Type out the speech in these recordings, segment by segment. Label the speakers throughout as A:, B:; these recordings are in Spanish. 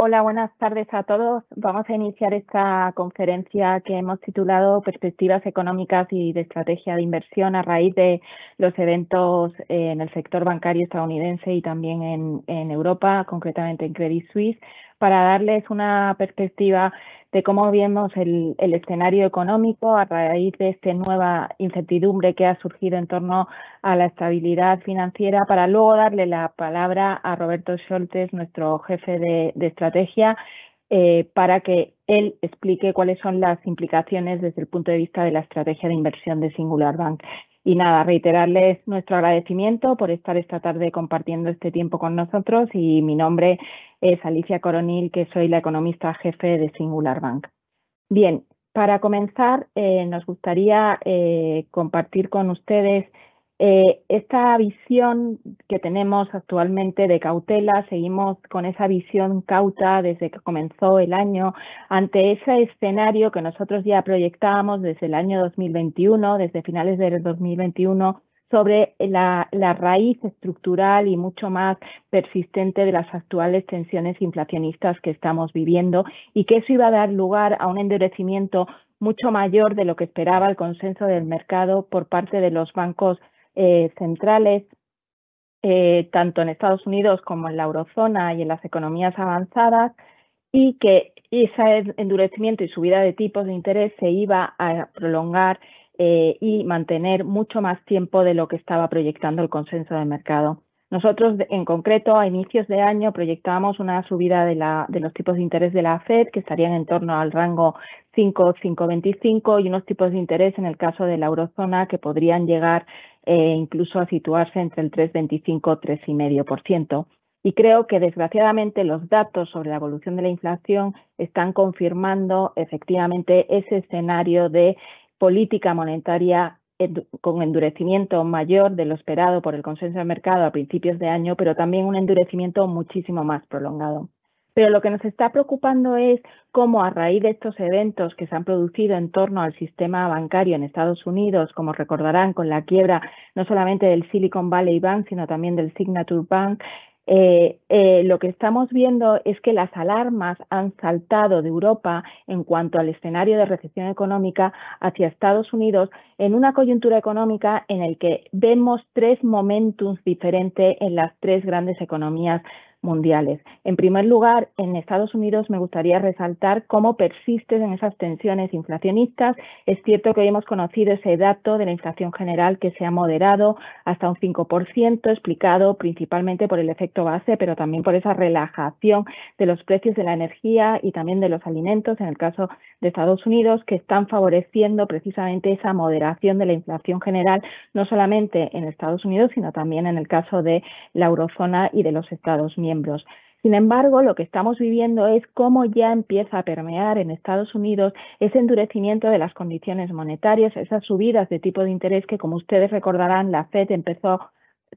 A: Hola, buenas tardes a todos. Vamos a iniciar esta conferencia que hemos titulado Perspectivas económicas y de estrategia de inversión a raíz de los eventos en el sector bancario estadounidense y también en, Europa, concretamente en Credit Suisse, para darles una perspectiva de cómo vemos el, escenario económico a raíz de esta nueva incertidumbre que ha surgido en torno a la estabilidad financiera, para luego darle la palabra a Roberto Scholtes, nuestro jefe de estrategia, eh, para que él explique cuáles son las implicaciones desde el punto de vista de la estrategia de inversión de Singular Bank. Y nada, reiterarles nuestro agradecimiento por estar esta tarde compartiendo este tiempo con nosotros y mi nombre es Alicia Coronil, que soy la economista jefe de Singular Bank. Bien, para comenzar, eh, nos gustaría eh, compartir con ustedes eh, esta visión que tenemos actualmente de cautela, seguimos con esa visión cauta desde que comenzó el año, ante ese escenario que nosotros ya proyectábamos desde el año 2021, desde finales del 2021, sobre la, raíz estructural y mucho más persistente de las actuales tensiones inflacionistas que estamos viviendo y que eso iba a dar lugar a un endurecimiento mucho mayor de lo que esperaba el consenso del mercado por parte de los bancos eh, centrales, eh, tanto en Estados Unidos como en la eurozona y en las economías avanzadas, y que ese endurecimiento y subida de tipos de interés se iba a prolongar eh, y mantener mucho más tiempo de lo que estaba proyectando el consenso de mercado. Nosotros, en concreto, a inicios de año proyectábamos una subida de, la, de los tipos de interés de la FED, que estarían en torno al rango 5 25 y unos tipos de interés, en el caso de la eurozona, que podrían llegar e incluso a situarse entre el 3,25-3,5%. Y creo que desgraciadamente los datos sobre la evolución de la inflación están confirmando efectivamente ese escenario de política monetaria con endurecimiento mayor de lo esperado por el consenso del mercado a principios de año, pero también un endurecimiento muchísimo más prolongado. Pero lo que nos está preocupando es cómo a raíz de estos eventos que se han producido en torno al sistema bancario en Estados Unidos, como recordarán con la quiebra no solamente del Silicon Valley Bank, sino también del Signature Bank, eh, eh, lo que estamos viendo es que las alarmas han saltado de Europa en cuanto al escenario de recesión económica hacia Estados Unidos en una coyuntura económica en el que vemos tres momentos diferentes en las tres grandes economías mundiales. En primer lugar, en Estados Unidos me gustaría resaltar cómo persisten esas tensiones inflacionistas. Es cierto que hoy hemos conocido ese dato de la inflación general que se ha moderado hasta un 5%, explicado principalmente por el efecto base, pero también por esa relajación de los precios de la energía y también de los alimentos, en el caso de Estados Unidos, que están favoreciendo precisamente esa moderación de la inflación general, no solamente en Estados Unidos, sino también en el caso de la eurozona y de los Estados Unidos miembros. Sin embargo, lo que estamos viviendo es cómo ya empieza a permear en Estados Unidos ese endurecimiento de las condiciones monetarias, esas subidas de tipo de interés que, como ustedes recordarán, la Fed empezó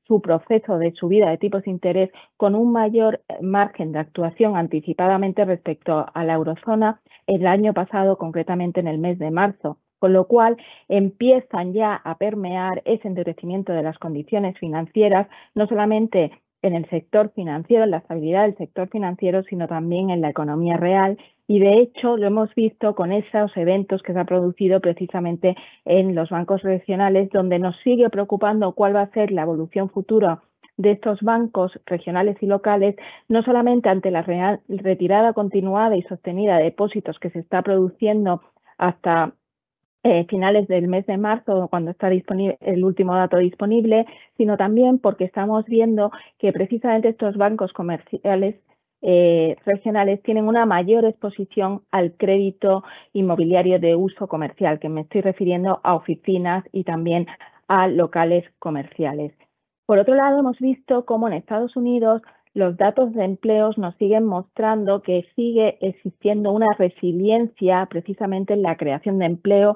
A: su proceso de subida de tipos de interés con un mayor eh, margen de actuación anticipadamente respecto a la eurozona el año pasado, concretamente en el mes de marzo con lo cual empiezan ya a permear ese endurecimiento de las condiciones financieras, no solamente en el sector financiero, en la estabilidad del sector financiero, sino también en la economía real. Y de hecho lo hemos visto con esos eventos que se ha producido precisamente en los bancos regionales, donde nos sigue preocupando cuál va a ser la evolución futura de estos bancos regionales y locales, no solamente ante la retirada continuada y sostenida de depósitos que se está produciendo hasta eh, finales del mes de marzo, cuando está disponible el último dato disponible, sino también porque estamos viendo que precisamente estos bancos comerciales eh, regionales tienen una mayor exposición al crédito inmobiliario de uso comercial, que me estoy refiriendo a oficinas y también a locales comerciales. Por otro lado, hemos visto cómo en Estados Unidos los datos de empleos nos siguen mostrando que sigue existiendo una resiliencia precisamente en la creación de empleo,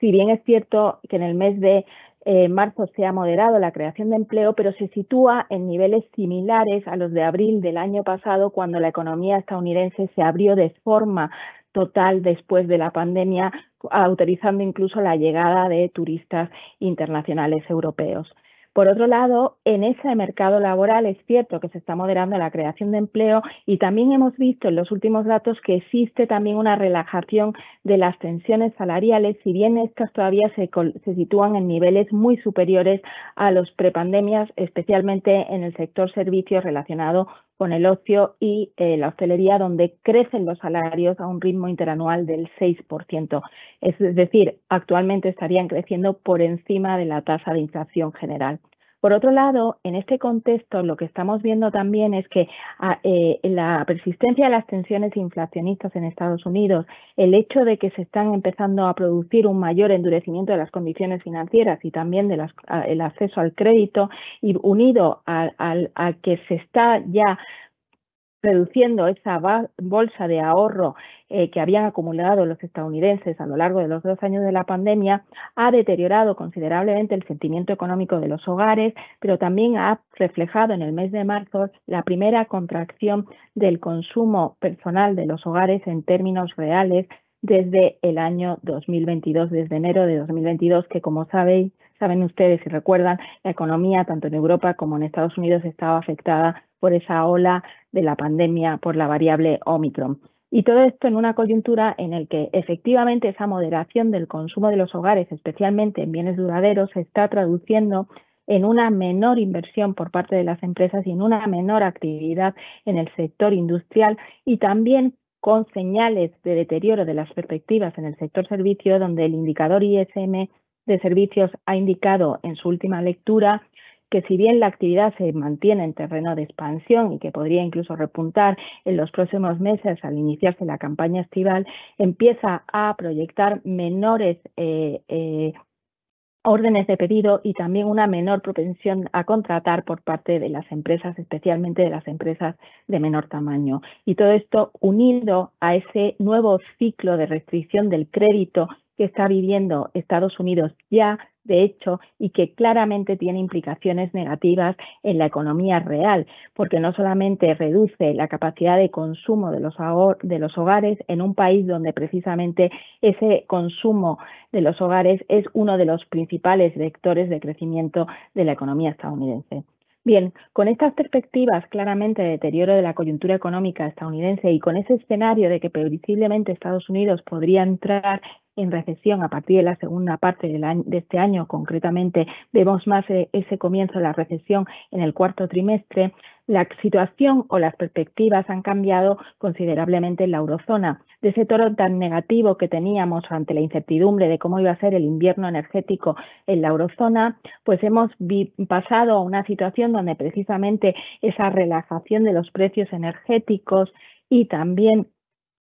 A: si bien es cierto que en el mes de eh, marzo se ha moderado la creación de empleo, pero se sitúa en niveles similares a los de abril del año pasado, cuando la economía estadounidense se abrió de forma total después de la pandemia, autorizando incluso la llegada de turistas internacionales europeos. Por otro lado, en ese mercado laboral es cierto que se está moderando la creación de empleo y también hemos visto en los últimos datos que existe también una relajación de las tensiones salariales, si bien estas todavía se, sitúan en niveles muy superiores a los prepandemias, especialmente en el sector servicios relacionado con el ocio y eh, la hostelería, donde crecen los salarios a un ritmo interanual del 6%. Es decir, actualmente estarían creciendo por encima de la tasa de inflación general. Por otro lado, en este contexto lo que estamos viendo también es que ah, eh, la persistencia de las tensiones inflacionistas en Estados Unidos, el hecho de que se están empezando a producir un mayor endurecimiento de las condiciones financieras y también del ah, acceso al crédito y unido al a que se está ya reduciendo esa bolsa de ahorro eh, que habían acumulado los estadounidenses a lo largo de los dos años de la pandemia, ha deteriorado considerablemente el sentimiento económico de los hogares, pero también ha reflejado en el mes de marzo la primera contracción del consumo personal de los hogares en términos reales desde el año 2022, desde enero de 2022, que como sabéis Saben ustedes y recuerdan, la economía tanto en Europa como en Estados Unidos estaba afectada por esa ola de la pandemia por la variable Omicron. Y todo esto en una coyuntura en la que efectivamente esa moderación del consumo de los hogares, especialmente en bienes duraderos, se está traduciendo en una menor inversión por parte de las empresas y en una menor actividad en el sector industrial y también con señales de deterioro de las perspectivas en el sector servicio, donde el indicador ISM de Servicios ha indicado en su última lectura que si bien la actividad se mantiene en terreno de expansión y que podría incluso repuntar en los próximos meses al iniciarse la campaña estival, empieza a proyectar menores eh, eh, órdenes de pedido y también una menor propensión a contratar por parte de las empresas, especialmente de las empresas de menor tamaño. Y todo esto unido a ese nuevo ciclo de restricción del crédito que está viviendo Estados Unidos ya, de hecho, y que claramente tiene implicaciones negativas en la economía real, porque no solamente reduce la capacidad de consumo de los, hogares en un país donde precisamente ese consumo de los hogares es uno de los principales vectores de crecimiento de la economía estadounidense. Bien, con estas perspectivas claramente de deterioro de la coyuntura económica estadounidense y con ese escenario de que previsiblemente Estados Unidos podría entrar en recesión a partir de la segunda parte de este año, concretamente vemos más eh, ese comienzo de la recesión en el cuarto trimestre, la situación o las perspectivas han cambiado considerablemente en la eurozona. De ese toro tan negativo que teníamos ante la incertidumbre de cómo iba a ser el invierno energético en la eurozona, pues hemos pasado a una situación donde precisamente esa relajación de los precios energéticos y también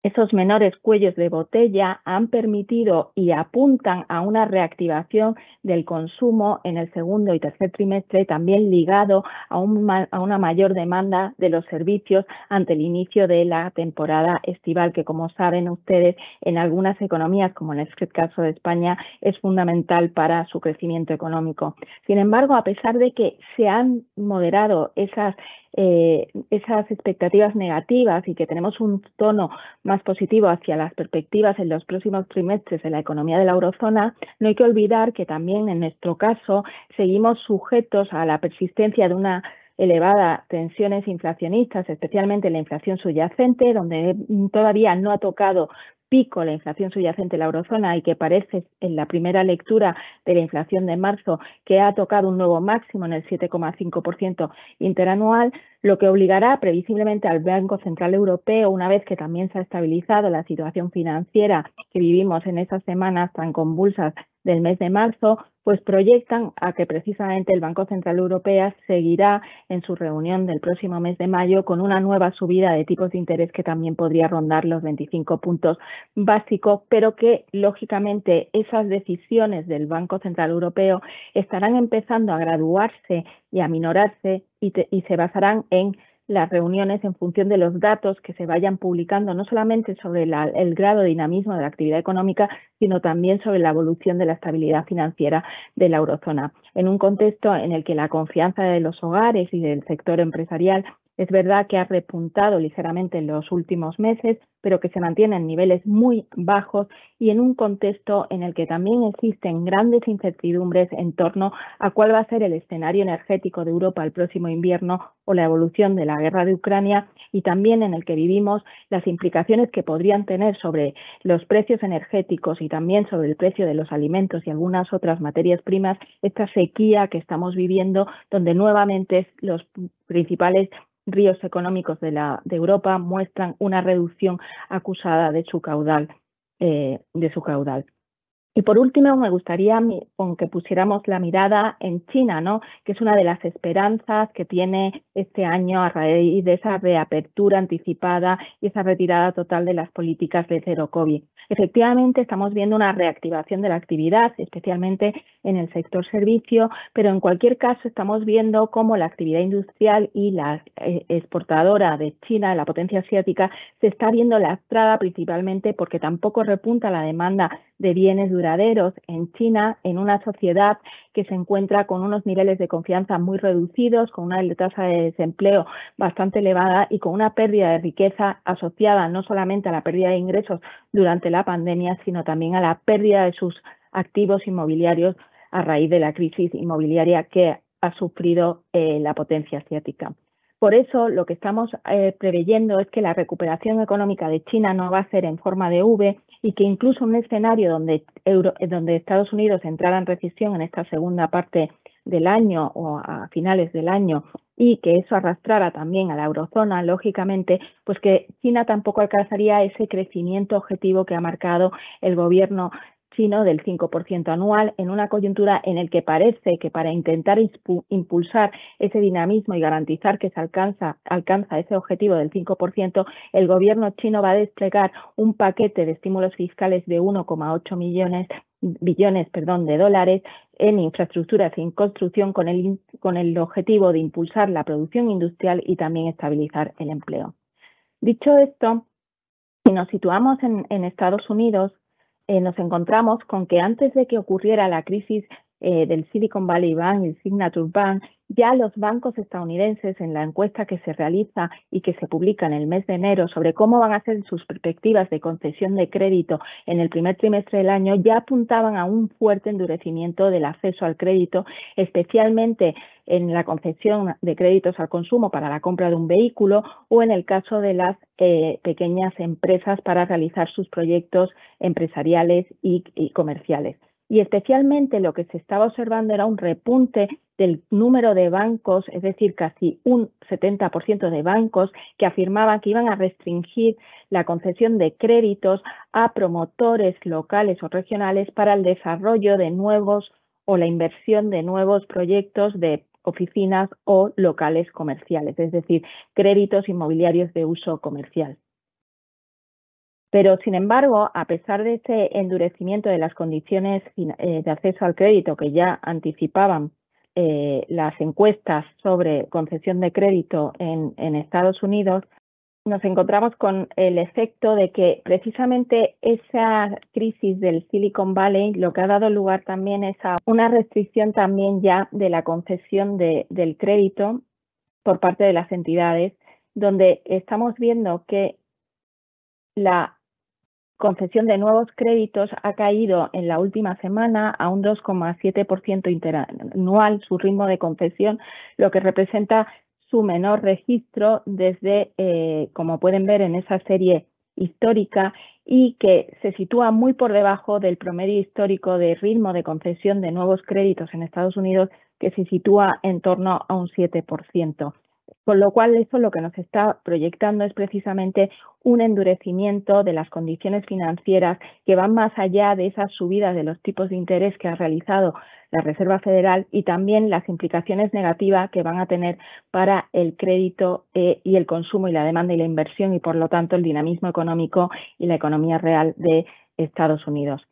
A: esos menores cuellos de botella han permitido y apuntan a una reactivación del consumo en el segundo y tercer trimestre, también ligado a, una mayor demanda de los servicios ante el inicio de la temporada estival, que como saben ustedes, en algunas economías, como en este caso de España, es fundamental para su crecimiento económico. Sin embargo, a pesar de que se han moderado esas eh, esas expectativas negativas y que tenemos un tono más positivo hacia las perspectivas en los próximos trimestres de la economía de la eurozona, no hay que olvidar que también en nuestro caso seguimos sujetos a la persistencia de una elevada tensiones inflacionistas, especialmente la inflación subyacente, donde todavía no ha tocado pico la inflación subyacente en la eurozona y que parece en la primera lectura de la inflación de marzo que ha tocado un nuevo máximo en el 7,5% interanual, lo que obligará previsiblemente al Banco Central Europeo, una vez que también se ha estabilizado la situación financiera que vivimos en esas semanas tan convulsas del mes de marzo, pues proyectan a que precisamente el Banco Central Europeo seguirá en su reunión del próximo mes de mayo con una nueva subida de tipos de interés que también podría rondar los 25 puntos básicos, pero que lógicamente esas decisiones del Banco Central Europeo estarán empezando a graduarse y a minorarse y, y se basarán en las reuniones en función de los datos que se vayan publicando, no solamente sobre el grado de dinamismo de la actividad económica, sino también sobre la evolución de la estabilidad financiera de la eurozona. En un contexto en el que la confianza de los hogares y del sector empresarial es verdad que ha repuntado ligeramente en los últimos meses, pero que se mantiene en niveles muy bajos y en un contexto en el que también existen grandes incertidumbres en torno a cuál va a ser el escenario energético de Europa el próximo invierno o la evolución de la guerra de Ucrania y también en el que vivimos las implicaciones que podrían tener sobre los precios energéticos y también sobre el precio de los alimentos y algunas otras materias primas, esta sequía que estamos viviendo, donde nuevamente los principales ríos económicos de, la, de Europa muestran una reducción acusada de su caudal. Eh, de su caudal. Y por último, me gustaría que pusiéramos la mirada en China, ¿no? que es una de las esperanzas que tiene este año a raíz de esa reapertura anticipada y esa retirada total de las políticas de cero COVID. Efectivamente, estamos viendo una reactivación de la actividad, especialmente en el sector servicio, pero en cualquier caso estamos viendo cómo la actividad industrial y la eh, exportadora de China, la potencia asiática, se está viendo lastrada principalmente porque tampoco repunta la demanda de bienes duraderos en China, en una sociedad que se encuentra con unos niveles de confianza muy reducidos, con una tasa de desempleo bastante elevada y con una pérdida de riqueza asociada no solamente a la pérdida de ingresos durante la pandemia, sino también a la pérdida de sus activos inmobiliarios a raíz de la crisis inmobiliaria que ha sufrido eh, la potencia asiática. Por eso, lo que estamos eh, preveyendo es que la recuperación económica de China no va a ser en forma de V, y que incluso un escenario donde, eh, donde Estados Unidos entrara en recesión en esta segunda parte del año o a finales del año y que eso arrastrara también a la eurozona, lógicamente, pues que China tampoco alcanzaría ese crecimiento objetivo que ha marcado el gobierno sino del 5% anual en una coyuntura en la que parece que para intentar impulsar ese dinamismo y garantizar que se alcanza, alcanza ese objetivo del 5%, el gobierno chino va a desplegar un paquete de estímulos fiscales de 1,8 billones de dólares en infraestructuras y en construcción con el, con el objetivo de impulsar la producción industrial y también estabilizar el empleo. Dicho esto, si nos situamos en, en Estados Unidos, eh, nos encontramos con que antes de que ocurriera la crisis eh, del Silicon Valley Bank y Signature Bank, ya los bancos estadounidenses en la encuesta que se realiza y que se publica en el mes de enero sobre cómo van a ser sus perspectivas de concesión de crédito en el primer trimestre del año, ya apuntaban a un fuerte endurecimiento del acceso al crédito, especialmente en la concesión de créditos al consumo para la compra de un vehículo o en el caso de las eh, pequeñas empresas para realizar sus proyectos empresariales y comerciales y especialmente lo que se estaba observando era un repunte del número de bancos, es decir, casi un 70% de bancos que afirmaban que iban a restringir la concesión de créditos a promotores locales o regionales para el desarrollo de nuevos o la inversión de nuevos proyectos de oficinas o locales comerciales, es decir, créditos inmobiliarios de uso comercial. Pero, sin embargo, a pesar de este endurecimiento de las condiciones eh, de acceso al crédito que ya anticipaban eh, las encuestas sobre concesión de crédito en, Estados Unidos, nos encontramos con el efecto de que precisamente esa crisis del Silicon Valley lo que ha dado lugar también es a una restricción también ya de la concesión del crédito por parte de las entidades, donde estamos viendo que la concesión de nuevos créditos ha caído en la última semana a un 2,7% interanual su ritmo de concesión, lo que representa su menor registro desde, eh, como pueden ver en esa serie histórica, y que se sitúa muy por debajo del promedio histórico de ritmo de concesión de nuevos créditos en Estados Unidos, que se sitúa en torno a un 7%. Con lo cual, eso lo que nos está proyectando es precisamente un endurecimiento de las condiciones financieras que van más allá de esas subidas de los tipos de interés que ha realizado la Reserva Federal y también las implicaciones negativas que van a tener para el crédito eh, y el consumo y la demanda y la inversión y, por lo tanto, el dinamismo económico y la economía real de Estados Unidos.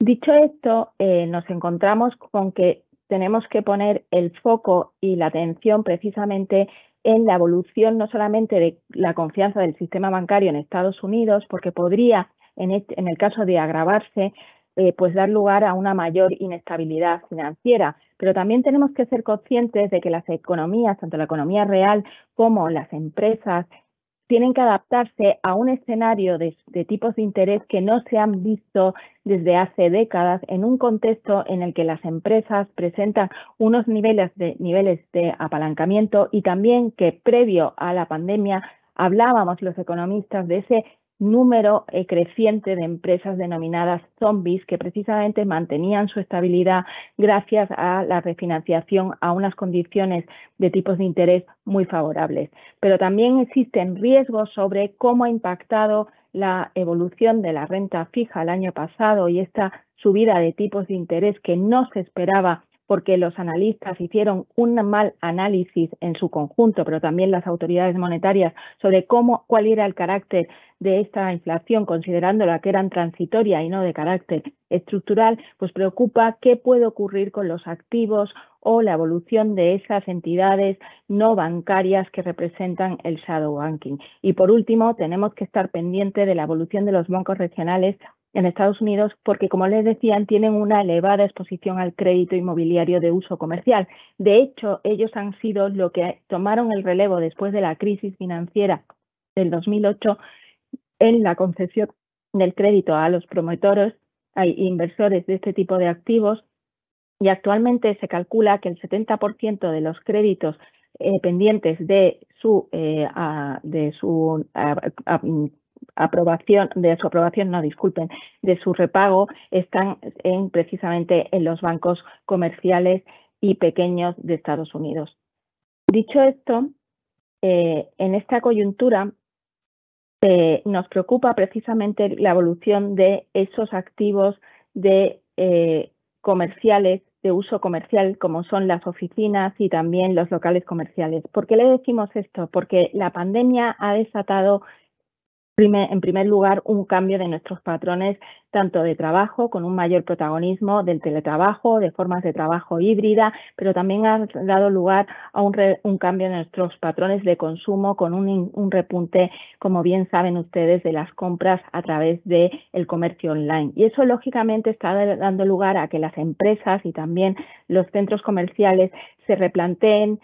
A: Dicho esto, eh, nos encontramos con que tenemos que poner el foco y la atención precisamente en la evolución no solamente de la confianza del sistema bancario en Estados Unidos, porque podría, en, el caso de agravarse, eh, pues dar lugar a una mayor inestabilidad financiera. Pero también tenemos que ser conscientes de que las economías, tanto la economía real como las empresas tienen que adaptarse a un escenario de, tipos de interés que no se han visto desde hace décadas en un contexto en el que las empresas presentan unos niveles de, niveles de apalancamiento y también que previo a la pandemia hablábamos los economistas de ese número eh, creciente de empresas denominadas zombies que precisamente mantenían su estabilidad gracias a la refinanciación a unas condiciones de tipos de interés muy favorables. Pero también existen riesgos sobre cómo ha impactado la evolución de la renta fija el año pasado y esta subida de tipos de interés que no se esperaba porque los analistas hicieron un mal análisis en su conjunto, pero también las autoridades monetarias, sobre cómo, cuál era el carácter de esta inflación, considerándola que eran transitoria y no de carácter estructural, pues preocupa qué puede ocurrir con los activos o la evolución de esas entidades no bancarias que representan el shadow banking. Y por último, tenemos que estar pendiente de la evolución de los bancos regionales en Estados Unidos porque, como les decían, tienen una elevada exposición al crédito inmobiliario de uso comercial. De hecho, ellos han sido lo que tomaron el relevo después de la crisis financiera del 2008 en la concesión del crédito a los promotores, hay inversores de este tipo de activos y actualmente se calcula que el 70% de los créditos eh, pendientes de su, eh, de su aprobación, de su aprobación, no disculpen, de su repago están en, precisamente en los bancos comerciales y pequeños de Estados Unidos. Dicho esto, eh, en esta coyuntura eh, nos preocupa precisamente la evolución de esos activos de eh, comerciales de uso comercial como son las oficinas y también los locales comerciales. ¿Por qué le decimos esto? Porque la pandemia ha desatado en primer lugar, un cambio de nuestros patrones tanto de trabajo, con un mayor protagonismo del teletrabajo, de formas de trabajo híbrida, pero también ha dado lugar a un, cambio de nuestros patrones de consumo, con un, repunte, como bien saben ustedes, de las compras a través del comercio online. Y eso, lógicamente, está dando lugar a que las empresas y también los centros comerciales se replanteen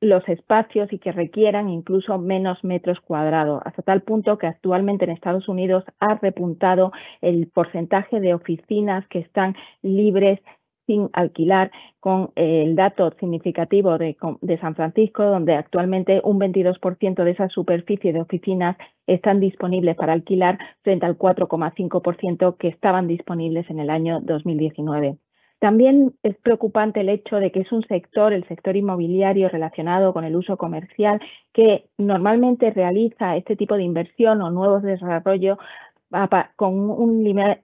A: los espacios y que requieran incluso menos metros cuadrados, hasta tal punto que actualmente en Estados Unidos ha repuntado el porcentaje de oficinas que están libres sin alquilar con el dato significativo de, de, San Francisco, donde actualmente un 22% de esa superficie de oficinas están disponibles para alquilar frente al 4,5% que estaban disponibles en el año 2019. También es preocupante el hecho de que es un sector, el sector inmobiliario relacionado con el uso comercial, que normalmente realiza este tipo de inversión o nuevos desarrollos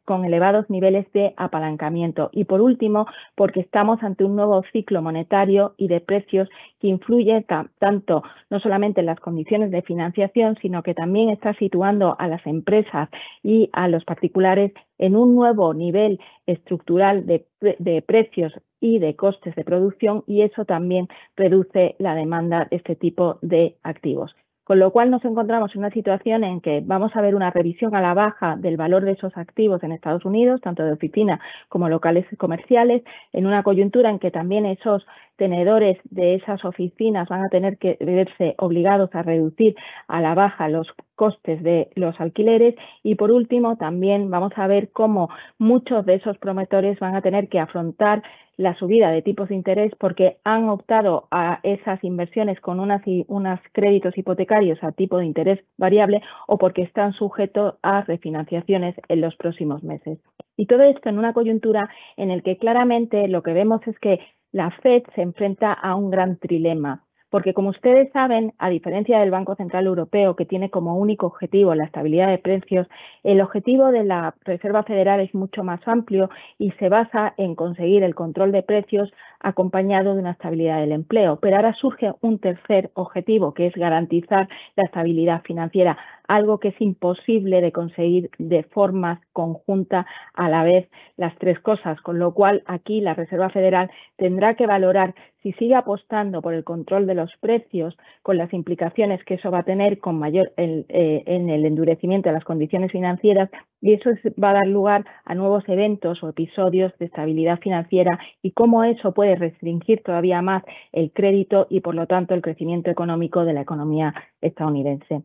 A: con, elevados niveles de apalancamiento. Y por último, porque estamos ante un nuevo ciclo monetario y de precios que influye tanto no solamente en las condiciones de financiación, sino que también está situando a las empresas y a los particulares en un nuevo nivel estructural de precios y de costes de producción y eso también reduce la demanda de este tipo de activos. Con lo cual nos encontramos en una situación en que vamos a ver una revisión a la baja del valor de esos activos en Estados Unidos, tanto de oficina como locales comerciales, en una coyuntura en que también esos tenedores de esas oficinas van a tener que verse obligados a reducir a la baja los costes de los alquileres y por último también vamos a ver cómo muchos de esos promotores van a tener que afrontar la subida de tipos de interés porque han optado a esas inversiones con unas, unos créditos hipotecarios a tipo de interés variable o porque están sujetos a refinanciaciones en los próximos meses. Y todo esto en una coyuntura en el que claramente lo que vemos es que la Fed se enfrenta a un gran trilema porque como ustedes saben, a diferencia del Banco Central Europeo, que tiene como único objetivo la estabilidad de precios, el objetivo de la Reserva Federal es mucho más amplio y se basa en conseguir el control de precios acompañado de una estabilidad del empleo. Pero ahora surge un tercer objetivo, que es garantizar la estabilidad financiera, algo que es imposible de conseguir de forma conjunta a la vez las tres cosas, con lo cual aquí la Reserva Federal tendrá que valorar si sigue apostando por el control de los precios, con las implicaciones que eso va a tener con mayor en, eh, en el endurecimiento de las condiciones financieras, y eso va a dar lugar a nuevos eventos o episodios de estabilidad financiera y cómo eso puede restringir todavía más el crédito y, por lo tanto, el crecimiento económico de la economía estadounidense.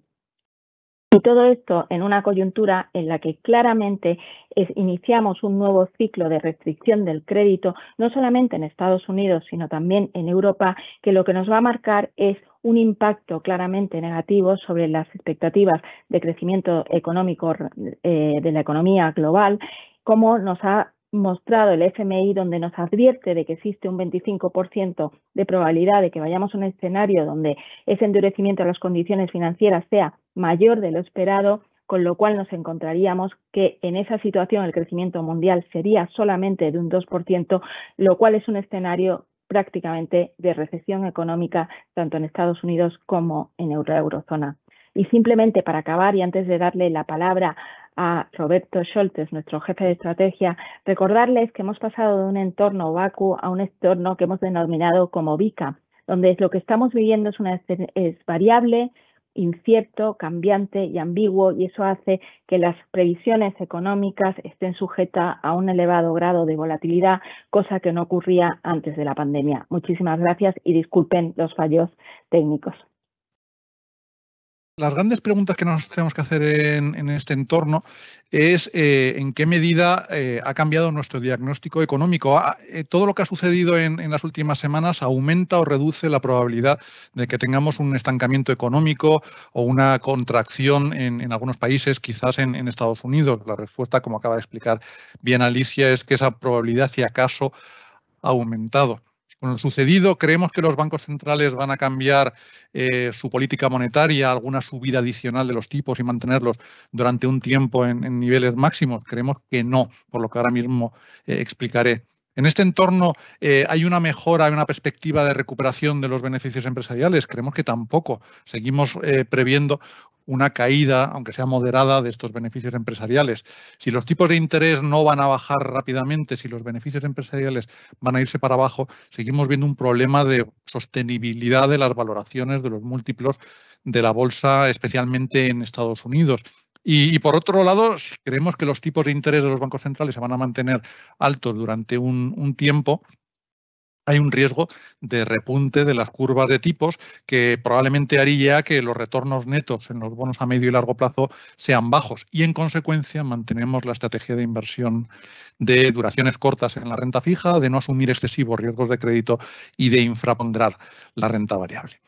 A: Y todo esto en una coyuntura en la que claramente iniciamos un nuevo ciclo de restricción del crédito, no solamente en Estados Unidos, sino también en Europa, que lo que nos va a marcar es un impacto claramente negativo sobre las expectativas de crecimiento económico eh, de la economía global, como nos ha mostrado el FMI donde nos advierte de que existe un 25% de probabilidad de que vayamos a un escenario donde ese endurecimiento de las condiciones financieras sea mayor de lo esperado, con lo cual nos encontraríamos que en esa situación el crecimiento mundial sería solamente de un 2%, lo cual es un escenario prácticamente de recesión económica tanto en Estados Unidos como en eurozona. Y simplemente para acabar y antes de darle la palabra a Roberto Scholtes, nuestro jefe de estrategia, recordarles que hemos pasado de un entorno vacuo a un entorno que hemos denominado como VICA, donde lo que estamos viviendo es, una, es variable, incierto, cambiante y ambiguo y eso hace que las previsiones económicas estén sujetas a un elevado grado de volatilidad, cosa que no ocurría antes de la pandemia. Muchísimas gracias y disculpen los fallos técnicos
B: las grandes preguntas que nos tenemos que hacer en, este entorno es eh, en qué medida eh, ha cambiado nuestro diagnóstico económico. Eh, ¿Todo lo que ha sucedido en, las últimas semanas aumenta o reduce la probabilidad de que tengamos un estancamiento económico o una contracción en, en algunos países, quizás en, Estados Unidos? La respuesta, como acaba de explicar bien Alicia, es que esa probabilidad, si acaso, ha aumentado. Con lo sucedido, creemos que los bancos centrales van a cambiar eh, su política monetaria, alguna subida adicional de los tipos y mantenerlos durante un tiempo en, niveles máximos. Creemos que no, por lo que ahora mismo eh, explicaré. En este entorno eh, hay una mejora, hay una perspectiva de recuperación de los beneficios empresariales. Creemos que tampoco. Seguimos eh, previendo una caída, aunque sea moderada, de estos beneficios empresariales. Si los tipos de interés no van a bajar rápidamente, si los beneficios empresariales van a irse para abajo, seguimos viendo un problema de sostenibilidad de las valoraciones de los múltiplos de la bolsa, especialmente en Estados Unidos. Y, por otro lado, si creemos que los tipos de interés de los bancos centrales se van a mantener altos durante un, un tiempo, hay un riesgo de repunte de las curvas de tipos que probablemente haría que los retornos netos en los bonos a medio y largo plazo sean bajos y en consecuencia mantenemos la estrategia de inversión de duraciones cortas en la renta fija, de no asumir excesivos riesgos de crédito y de infraponderar la renta variable.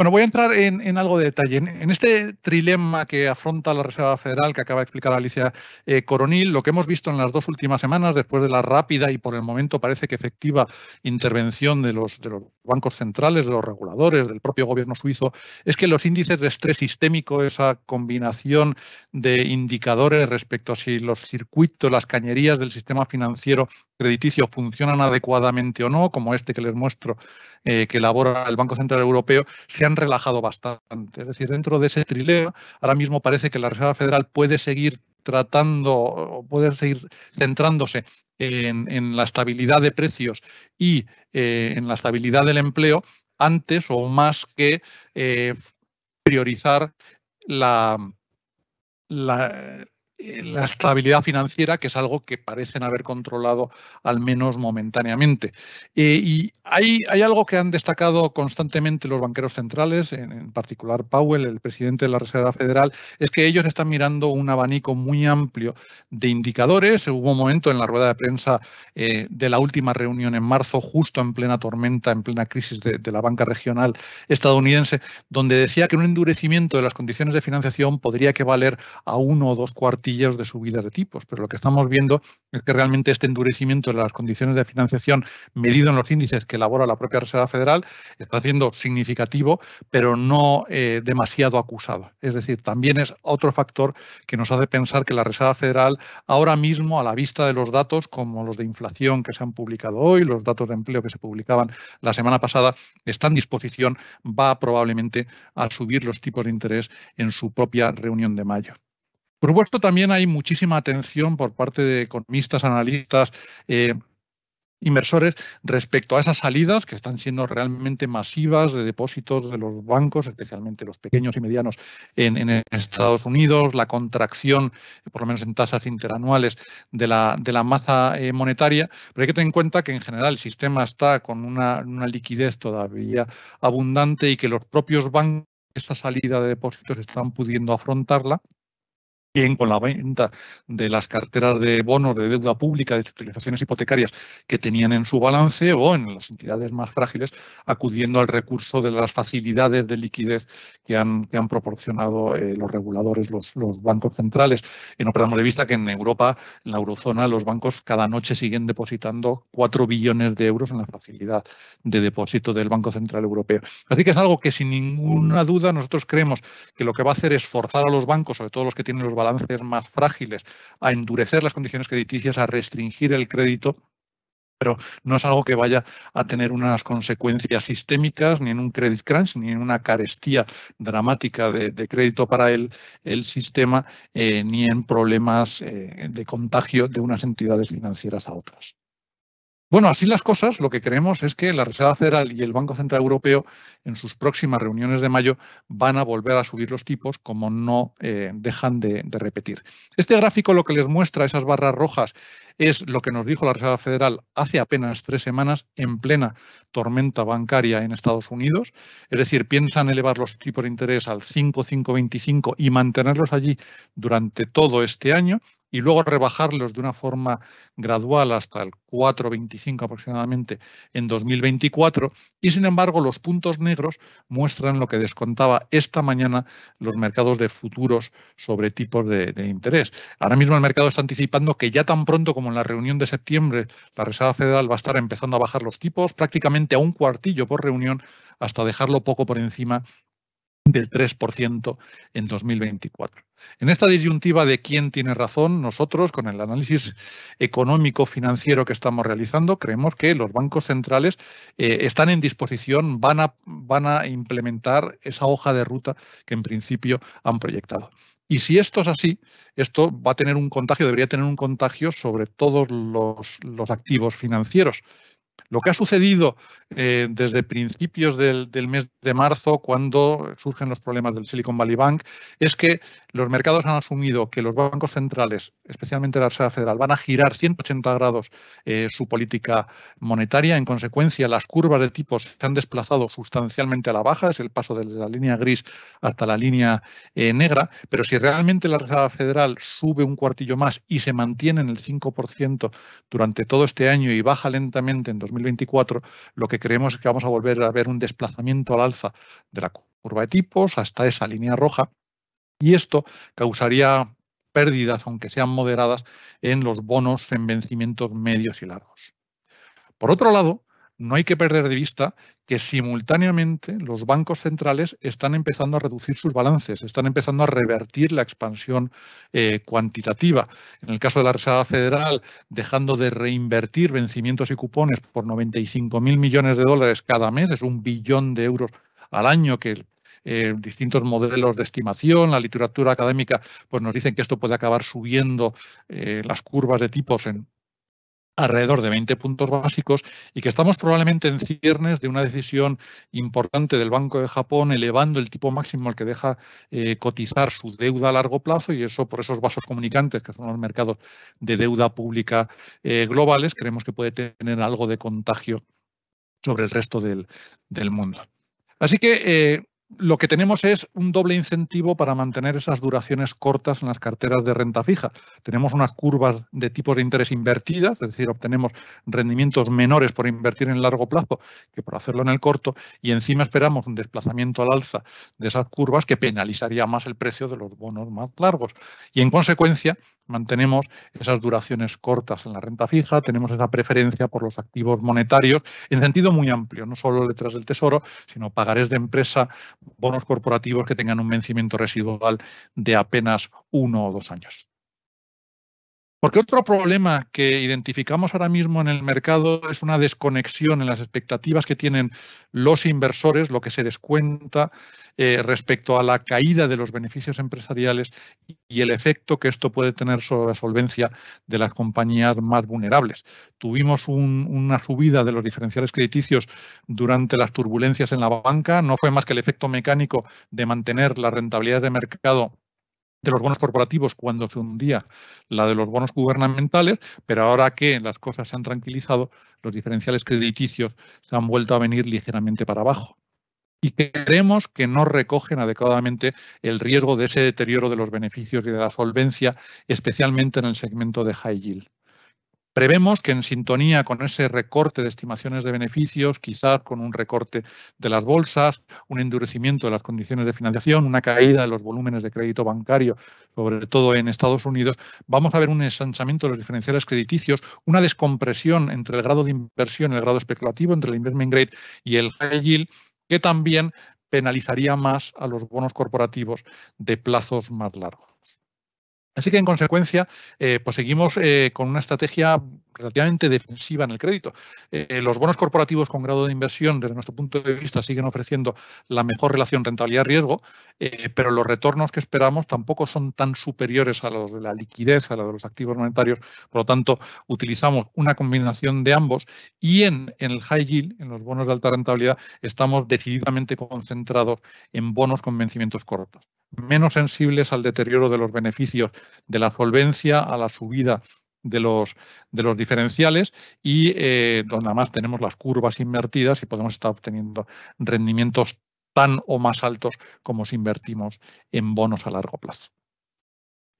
B: Bueno, voy a entrar en, algo de detalle. En, este trilema que afronta la Reserva Federal, que acaba de explicar Alicia eh, Coronil, lo que hemos visto en las dos últimas semanas, después de la rápida y por el momento parece que efectiva intervención de los, de los bancos centrales, de los reguladores, del propio gobierno suizo, es que los índices de estrés sistémico, esa combinación de indicadores respecto a si los circuitos, las cañerías del sistema financiero crediticio funcionan adecuadamente o no, como este que les muestro eh, que elabora el Banco Central Europeo, se han relajado bastante. Es decir, dentro de ese trileo, ahora mismo parece que la Reserva Federal puede seguir tratando o poder seguir centrándose en, la estabilidad de precios y eh, en la estabilidad del empleo antes o más que eh, priorizar la, la estabilidad financiera, que es algo que parecen haber controlado al menos momentáneamente. Eh, y hay, hay, algo que han destacado constantemente los banqueros centrales, en, particular Powell, el presidente de la Reserva Federal, es que ellos están mirando un abanico muy amplio de indicadores. Hubo un momento en la rueda de prensa eh, de la última reunión en marzo, justo en plena tormenta, en plena crisis de, la banca regional estadounidense, donde decía que un endurecimiento de las condiciones de financiación podría que valer a uno o dos cuartos de subida de tipos, pero lo que estamos viendo es que realmente este endurecimiento de las condiciones de financiación medido en los índices que elabora la propia Reserva Federal está siendo significativo, pero no eh, demasiado acusado. Es decir, también es otro factor que nos hace pensar que la Reserva Federal ahora mismo, a la vista de los datos como los de inflación que se han publicado hoy, los datos de empleo que se publicaban la semana pasada, está en disposición, va probablemente a subir los tipos de interés en su propia reunión de mayo. Por supuesto, también hay muchísima atención por parte de economistas, analistas, eh, inversores respecto a esas salidas que están siendo realmente masivas de depósitos de los bancos, especialmente los pequeños y medianos en, Estados Unidos, la contracción, por lo menos en tasas interanuales, de la, de masa eh, monetaria. Pero hay que tener en cuenta que en general el sistema está con una, liquidez todavía abundante y que los propios bancos, esta salida de depósitos, están pudiendo afrontarla con la venta de las carteras de bonos de deuda pública, de utilizaciones hipotecarias que tenían en su balance o en las entidades más frágiles, acudiendo al recurso de las facilidades de liquidez que han, que han proporcionado eh, los reguladores, los, bancos centrales. Y no perdamos de vista que en Europa, en la eurozona, los bancos cada noche siguen depositando cuatro billones de euros en la facilidad de depósito del Banco Central Europeo. Así que es algo que sin ninguna duda nosotros creemos que lo que va a hacer es forzar a los bancos, sobre todo los que tienen los más frágiles, a endurecer las condiciones crediticias, a restringir el crédito, pero no es algo que vaya a tener unas consecuencias sistémicas, ni en un credit crunch, ni en una carestía dramática de, crédito para el, sistema, eh, ni en problemas eh, de contagio de unas entidades financieras a otras. Bueno, así las cosas, lo que creemos es que la Reserva Federal y el Banco Central Europeo en sus próximas reuniones de mayo van a volver a subir los tipos como no eh, dejan de, de, repetir. Este gráfico lo que les muestra esas barras rojas es lo que nos dijo la Reserva Federal hace apenas tres semanas en plena tormenta bancaria en Estados Unidos. Es decir, piensan elevar los tipos de interés al 5,525 y mantenerlos allí durante todo este año y luego rebajarlos de una forma gradual hasta el 4,25 aproximadamente en 2024. Y sin embargo, los puntos negros muestran lo que descontaba esta mañana los mercados de futuros sobre tipos de, de interés. Ahora mismo el mercado está anticipando que ya tan pronto como en la reunión de septiembre, la Reserva Federal va a estar empezando a bajar los tipos prácticamente a un cuartillo por reunión hasta dejarlo poco por encima del 3% en 2024. En esta disyuntiva de quién tiene razón, nosotros, con el análisis económico-financiero que estamos realizando, creemos que los bancos centrales eh, están en disposición, van a, implementar esa hoja de ruta que en principio han proyectado. Y si esto es así, esto va a tener un contagio, debería tener un contagio sobre todos los activos financieros. Lo que ha sucedido eh, desde principios del, mes de marzo, cuando surgen los problemas del Silicon Valley Bank, es que los mercados han asumido que los bancos centrales, especialmente la Reserva Federal, van a girar 180 grados eh, su política monetaria. En consecuencia, las curvas de tipos se han desplazado sustancialmente a la baja, es el paso de la línea gris hasta la línea eh, negra. Pero si realmente la Reserva Federal sube un cuartillo más y se mantiene en el 5% durante todo este año y baja lentamente en 2024, lo que creemos es que vamos a volver a ver un desplazamiento al alza de la curva de tipos hasta esa línea roja y esto causaría pérdidas, aunque sean moderadas, en los bonos en vencimientos medios y largos. Por otro lado, no hay que perder de vista que simultáneamente los bancos centrales están empezando a reducir sus balances, están empezando a revertir la expansión eh, cuantitativa. En el caso de la Reserva Federal, dejando de reinvertir vencimientos y cupones por 95.000 mil millones de dólares cada mes, es un billón de euros al año que eh, distintos modelos de estimación, la literatura académica, pues nos dicen que esto puede acabar subiendo eh, las curvas de tipos en alrededor de 20 puntos básicos y que estamos probablemente en ciernes de una decisión importante del Banco de Japón elevando el tipo máximo al que deja eh, cotizar su deuda a largo plazo y eso por esos vasos comunicantes que son los mercados de deuda pública eh, globales creemos que puede tener algo de contagio sobre el resto del, mundo. Así que eh, lo que tenemos es un doble incentivo para mantener esas duraciones cortas en las carteras de renta fija. Tenemos unas curvas de tipos de interés invertidas, es decir, obtenemos rendimientos menores por invertir en largo plazo que por hacerlo en el corto y encima esperamos un desplazamiento al alza de esas curvas que penalizaría más el precio de los bonos más largos. Y en consecuencia mantenemos esas duraciones cortas en la renta fija, tenemos esa preferencia por los activos monetarios en sentido muy amplio, no solo letras del tesoro, sino pagarés de empresa bonos corporativos que tengan un vencimiento residual de apenas uno o dos años. Porque otro problema que identificamos ahora mismo en el mercado es una desconexión en las expectativas que tienen los inversores, lo que se descuenta eh, respecto a la caída de los beneficios empresariales y el efecto que esto puede tener sobre la solvencia de las compañías más vulnerables. Tuvimos una subida de los diferenciales crediticios durante las turbulencias en la banca, no fue más que el efecto mecánico de mantener la rentabilidad de mercado de los bonos corporativos cuando se hundía la de los bonos gubernamentales, pero ahora que las cosas se han tranquilizado, los diferenciales crediticios se han vuelto a venir ligeramente para abajo. Y creemos que no recogen adecuadamente el riesgo de ese deterioro de los beneficios y de la solvencia, especialmente en el segmento de high yield. Prevemos que en sintonía con ese recorte de estimaciones de beneficios, quizás con un recorte de las bolsas, un endurecimiento de las condiciones de financiación, una caída de los volúmenes de crédito bancario, sobre todo en Estados Unidos, vamos a ver un ensanchamiento de los diferenciales crediticios, una descompresión entre el grado de inversión y el grado especulativo, entre el investment grade y el high yield, que también penalizaría más a los bonos corporativos de plazos más largos. Así que, en consecuencia, eh, pues seguimos eh, con una estrategia relativamente defensiva en el crédito. Eh, los bonos corporativos con grado de inversión, desde nuestro punto de vista, siguen ofreciendo la mejor relación rentabilidad-riesgo, pero los retornos que esperamos tampoco son tan superiores a los de la liquidez, a los de los activos monetarios. Por lo tanto, utilizamos una combinación de ambos y en, en el high yield, en los bonos de alta rentabilidad, estamos decididamente concentrados en bonos con vencimientos cortos menos sensibles al deterioro de los beneficios de la solvencia, a la subida de los, de los diferenciales y eh, donde además tenemos las curvas invertidas y podemos estar obteniendo rendimientos tan o más altos como si invertimos en bonos a largo plazo.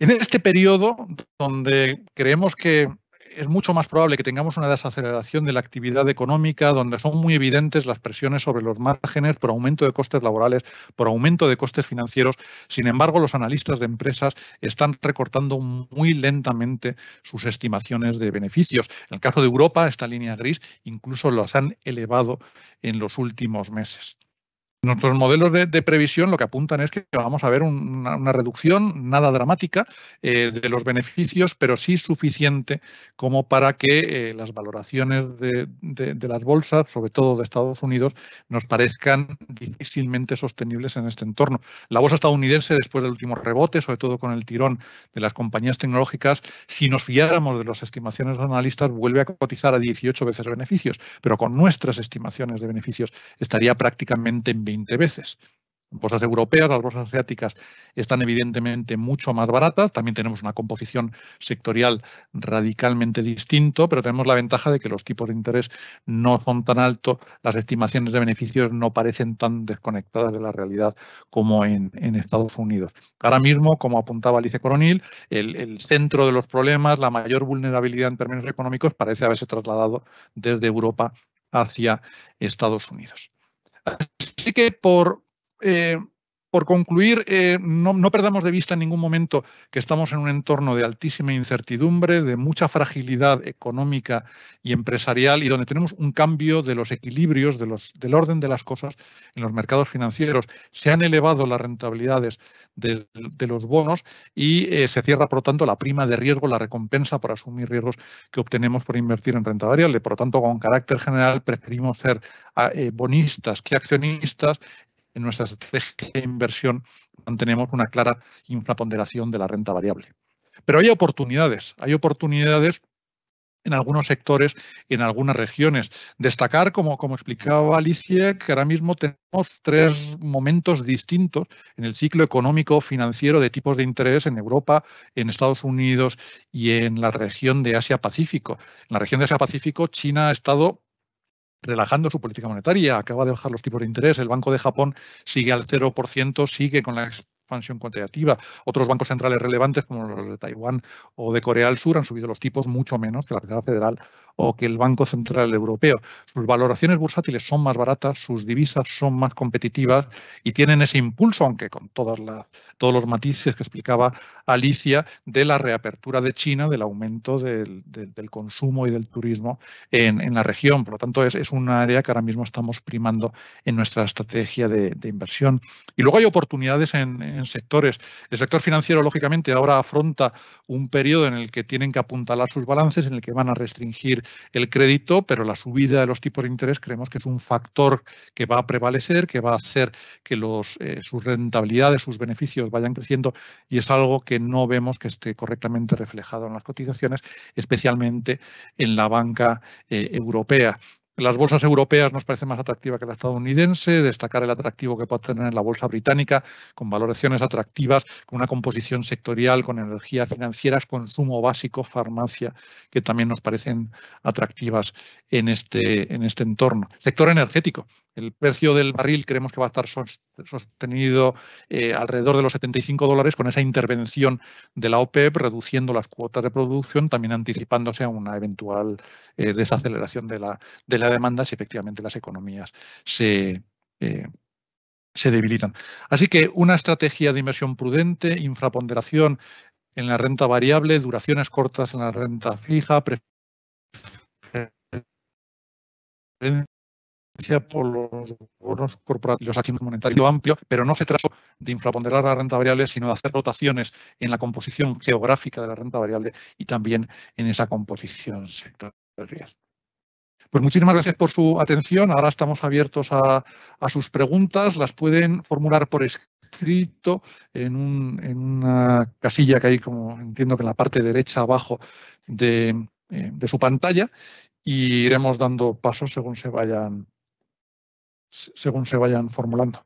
B: En este periodo donde creemos que es mucho más probable que tengamos una desaceleración de la actividad económica, donde son muy evidentes las presiones sobre los márgenes por aumento de costes laborales, por aumento de costes financieros. Sin embargo, los analistas de empresas están recortando muy lentamente sus estimaciones de beneficios. En el caso de Europa, esta línea gris incluso las han elevado en los últimos meses. Nuestros modelos de, previsión lo que apuntan es que vamos a ver una, reducción nada dramática eh, de los beneficios, pero sí suficiente como para que eh, las valoraciones de, las bolsas, sobre todo de Estados Unidos, nos parezcan difícilmente sostenibles en este entorno. La bolsa estadounidense, después del último rebote, sobre todo con el tirón de las compañías tecnológicas, si nos fiáramos de las estimaciones de analistas, vuelve a cotizar a 18 veces beneficios, pero con nuestras estimaciones de beneficios estaría prácticamente en veces. Las bolsas europeas, las bolsas asiáticas están evidentemente mucho más baratas. También tenemos una composición sectorial radicalmente distinto, pero tenemos la ventaja de que los tipos de interés no son tan altos, las estimaciones de beneficios no parecen tan desconectadas de la realidad como en, Estados Unidos. Ahora mismo, como apuntaba Alice Coronil, el centro de los problemas, la mayor vulnerabilidad en términos económicos parece haberse trasladado desde Europa hacia Estados Unidos Así que por eh, por concluir, eh, no, perdamos de vista en ningún momento que estamos en un entorno de altísima incertidumbre, de mucha fragilidad económica y empresarial y donde tenemos un cambio de los equilibrios, del orden de las cosas en los mercados financieros. Se han elevado las rentabilidades de, los bonos y eh, se cierra, por lo tanto, la prima de riesgo, la recompensa por asumir riesgos que obtenemos por invertir en renta variable. Por lo tanto, con carácter general, preferimos ser ah, eh, bonistas que accionistas en nuestra estrategia de inversión mantenemos una clara infraponderación de la renta variable. Pero hay oportunidades, hay oportunidades en algunos sectores, en algunas regiones. Destacar, como, como explicaba Alicia, que ahora mismo tenemos tres momentos distintos en el ciclo económico financiero de tipos de interés en Europa, en Estados Unidos y en la región de Asia-Pacífico. En la región de Asia-Pacífico, China ha estado relajando su política monetaria, acaba de bajar los tipos de interés, el Banco de Japón sigue al 0%, sigue con la expansión cuantitativa. Otros bancos centrales relevantes, como los de Taiwán o de Corea del Sur, han subido los tipos mucho menos que la Reserva Federal o que el Banco Central Europeo. Sus valoraciones bursátiles son más baratas, sus divisas son más competitivas y tienen ese impulso, aunque con todas las, todos los matices que explicaba Alicia, de la reapertura de China, del aumento del, consumo y del turismo en, la región. Por lo tanto, es, un área que ahora mismo estamos primando en nuestra estrategia de inversión. Y luego hay oportunidades en sectores. El sector financiero, lógicamente, ahora afronta un periodo en el que tienen que apuntalar sus balances, en el que van a restringir el crédito, pero la subida de los tipos de interés creemos que es un factor que va a prevalecer, que va a hacer que eh, sus rentabilidades, sus beneficios vayan creciendo y es algo que no vemos que esté correctamente reflejado en las cotizaciones, especialmente en la banca eh, europea las bolsas europeas nos parecen más atractiva que la estadounidense, destacar el atractivo que puede tener la bolsa británica, con valoraciones atractivas, con una composición sectorial, con energías financieras, consumo básico, farmacia, que también nos parecen atractivas en este, en este entorno. Sector energético. El precio del barril creemos que va a estar sostenido eh, alrededor de los 75 dólares con esa intervención de la OPEP, e reduciendo las cuotas de producción, también anticipándose a una eventual eh, desaceleración de la, de la demandas demanda si efectivamente las economías eh, se, debilitan. Así que una estrategia de inversión prudente, infraponderación en la renta variable, duraciones cortas en la renta fija, por los bonos corporativos, los activos monetarios amplio, pero no se trata de infraponderar la renta variable, sino de hacer rotaciones en la composición geográfica de la renta variable y también en esa composición sectorial. Pues muchísimas gracias por su atención. Ahora estamos abiertos a, sus preguntas. Las pueden formular por escrito en, una casilla que hay, como entiendo que en la parte derecha abajo de, eh, de su pantalla, y iremos dando pasos según se vayan, según se vayan formulando.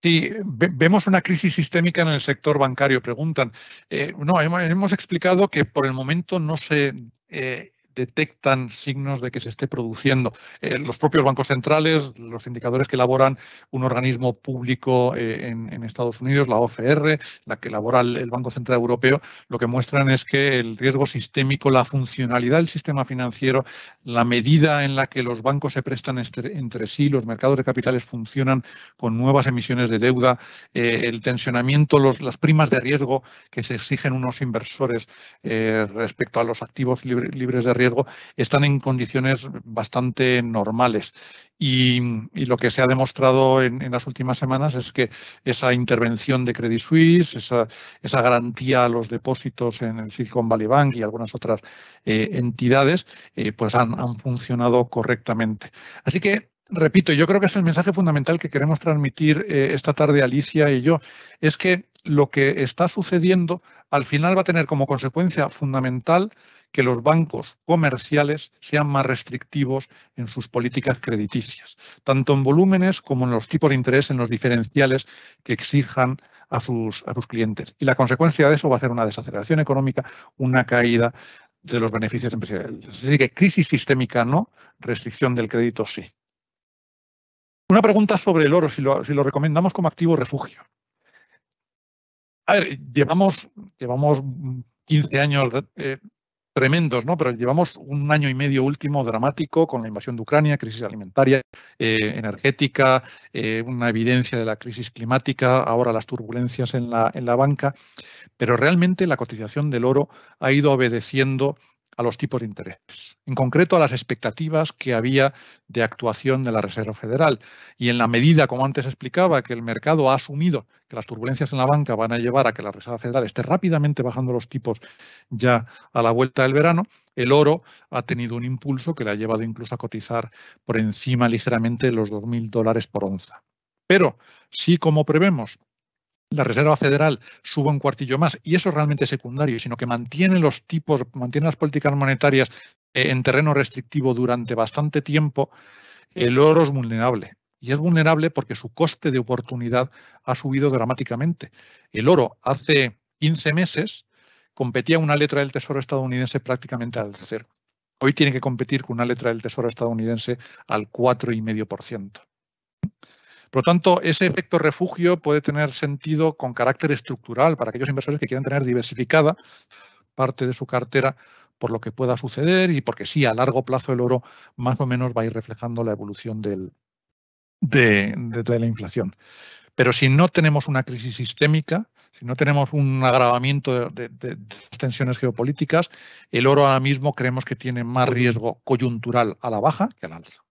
B: Sí, vemos una crisis sistémica en el sector bancario, preguntan. Eh, no, hemos explicado que por el momento no se eh, detectan signos de que se esté produciendo. Eh, los propios bancos centrales, los indicadores que elaboran un organismo público eh, en, Estados Unidos, la OCR, la que elabora el, Banco Central Europeo, lo que muestran es que el riesgo sistémico, la funcionalidad del sistema financiero, la medida en la que los bancos se prestan entre sí, los mercados de capitales funcionan con nuevas emisiones de deuda, eh, el tensionamiento, las primas de riesgo que se exigen unos inversores respecto a los activos libres de riesgo, están en condiciones bastante normales. Y, lo que se ha demostrado en, las últimas semanas es que esa intervención de Credit Suisse, esa, esa garantía a los depósitos en el Silicon Valley Bank y algunas otras eh, entidades, eh, pues han, funcionado correctamente. Así que repito, yo creo que es el mensaje fundamental que queremos transmitir eh, esta tarde Alicia y yo, es que lo que está sucediendo al final va a tener como consecuencia fundamental que los bancos comerciales sean más restrictivos en sus políticas crediticias, tanto en volúmenes como en los tipos de interés, en los diferenciales que exijan a sus, a sus clientes. Y la consecuencia de eso va a ser una desaceleración económica, una caída de los beneficios empresariales. Así que crisis sistémica no, restricción del crédito sí. Una pregunta sobre el oro, si lo, recomendamos como activo refugio. A ver, llevamos, llevamos 15 años eh, tremendos, ¿no? Pero llevamos un año y medio último dramático con la invasión de Ucrania, crisis alimentaria, eh, energética, eh, una evidencia de la crisis climática, ahora las turbulencias en la, en la banca, pero realmente la cotización del oro ha ido obedeciendo a los tipos de interés, en concreto a las expectativas que había de actuación de la Reserva Federal. Y en la medida, como antes explicaba, que el mercado ha asumido que las turbulencias en la banca van a llevar a que la Reserva Federal esté rápidamente bajando los tipos ya a la vuelta del verano, el oro ha tenido un impulso que le ha llevado incluso a cotizar por encima ligeramente de los 2.000 dólares por onza. Pero sí, como prevemos, la Reserva Federal sube un cuartillo más, y eso es realmente secundario, sino que mantiene los tipos, mantiene las políticas monetarias eh, en terreno restrictivo durante bastante tiempo, el oro es vulnerable. Y es vulnerable porque su coste de oportunidad ha subido dramáticamente. El oro hace 15 meses competía una letra del Tesoro estadounidense prácticamente al cero. Hoy tiene que competir con una letra del Tesoro estadounidense al 4,5%. Por lo tanto, ese efecto refugio puede tener sentido con carácter estructural para aquellos inversores que quieran tener diversificada parte de su cartera por lo que pueda suceder y porque sí, a largo plazo el oro más o menos va a ir reflejando la evolución de, la inflación. Pero si no tenemos una crisis sistémica, si no tenemos un agravamiento de, de, las tensiones geopolíticas, el oro ahora mismo creemos que tiene más riesgo coyuntural a la baja que al alza.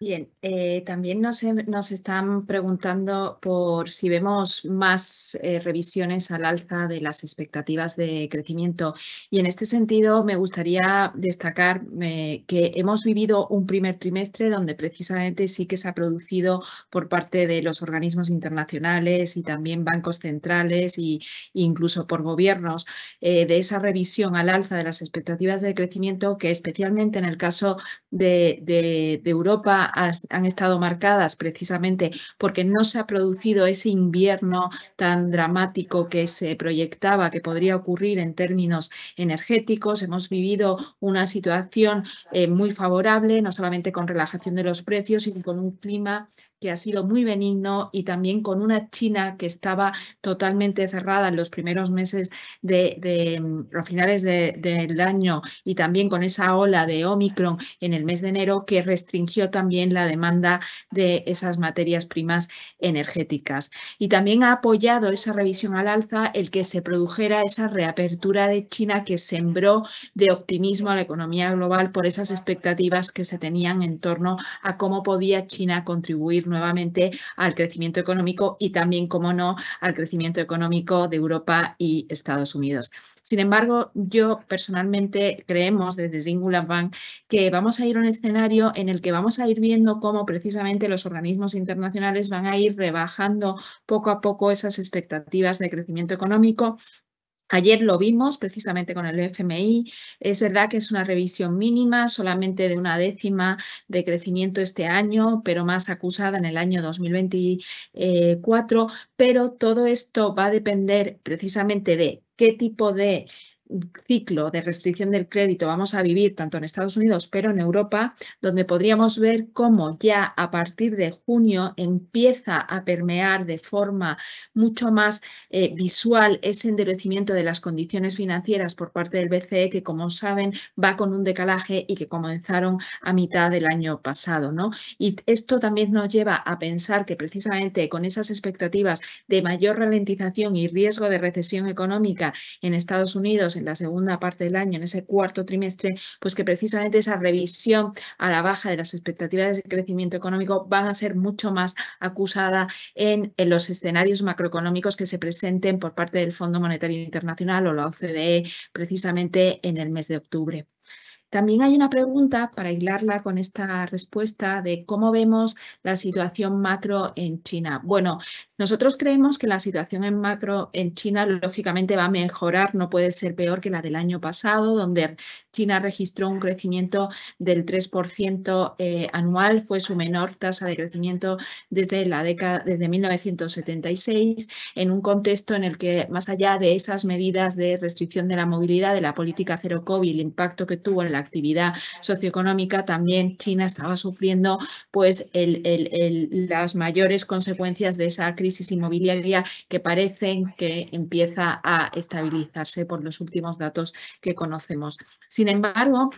C: Bien, eh, también nos, están preguntando por si vemos más eh, revisiones al alza de las expectativas de crecimiento. Y en este sentido, me gustaría destacar eh, que hemos vivido un primer trimestre donde precisamente sí que se ha producido por parte de los organismos internacionales y también bancos centrales e incluso por gobiernos de esa revisión al alza de las expectativas de crecimiento que especialmente en el caso de Europa han estado marcadas precisamente porque no se ha producido ese invierno tan dramático que se proyectaba que podría ocurrir en términos energéticos. Hemos vivido una situación eh, muy favorable, no solamente con relajación de los precios, sino con un clima que ha sido muy benigno y también con una China que estaba totalmente cerrada en los primeros meses de, los mm, finales del año y también con esa ola de Omicron en el mes de enero que restringió también la demanda de esas materias primas energéticas. Y también ha apoyado esa revisión al alza el que se produjera esa reapertura de China que sembró de optimismo a la economía global por esas expectativas que se tenían en torno a cómo podía China contribuir nuevamente al crecimiento económico y también, como no, al crecimiento económico de Europa y Estados Unidos. Sin embargo, yo personalmente creemos desde Singular Bank que vamos a ir a un escenario en el que vamos a ir viendo cómo precisamente los organismos internacionales van a ir rebajando poco a poco esas expectativas de crecimiento económico Ayer lo vimos precisamente con el FMI. Es verdad que es una revisión mínima, solamente de una décima de crecimiento este año, pero más acusada en el año 2024. Pero todo esto va a depender precisamente de qué tipo de ciclo de restricción del crédito vamos a vivir tanto en Estados Unidos pero en Europa, donde podríamos ver cómo ya a partir de junio empieza a permear de forma mucho más eh, visual ese endurecimiento de las condiciones financieras por parte del BCE, que como saben va con un decalaje y que comenzaron a mitad del año pasado. ¿no? Y esto también nos lleva a pensar que precisamente con esas expectativas de mayor ralentización y riesgo de recesión económica en Estados Unidos, en la segunda parte del año, en ese cuarto trimestre, pues que precisamente esa revisión a la baja de las expectativas de crecimiento económico van a ser mucho más acusada en, en los escenarios macroeconómicos que se presenten por parte del Fondo Monetario Internacional o la OCDE precisamente en el mes de octubre. También hay una pregunta para aislarla con esta respuesta de cómo vemos la situación macro en China. Bueno, nosotros creemos que la situación en macro en China lógicamente va a mejorar, no puede ser peor que la del año pasado, donde China registró un crecimiento del 3% eh, anual, fue su menor tasa de crecimiento desde la década desde 1976, en un contexto en el que más allá de esas medidas de restricción de la movilidad, de la política cero COVID, el impacto que tuvo en la actividad socioeconómica, también China estaba sufriendo pues las mayores consecuencias de esa crisis crisis inmobiliaria que parecen que empieza a estabilizarse por los últimos datos que conocemos. Sin embargo,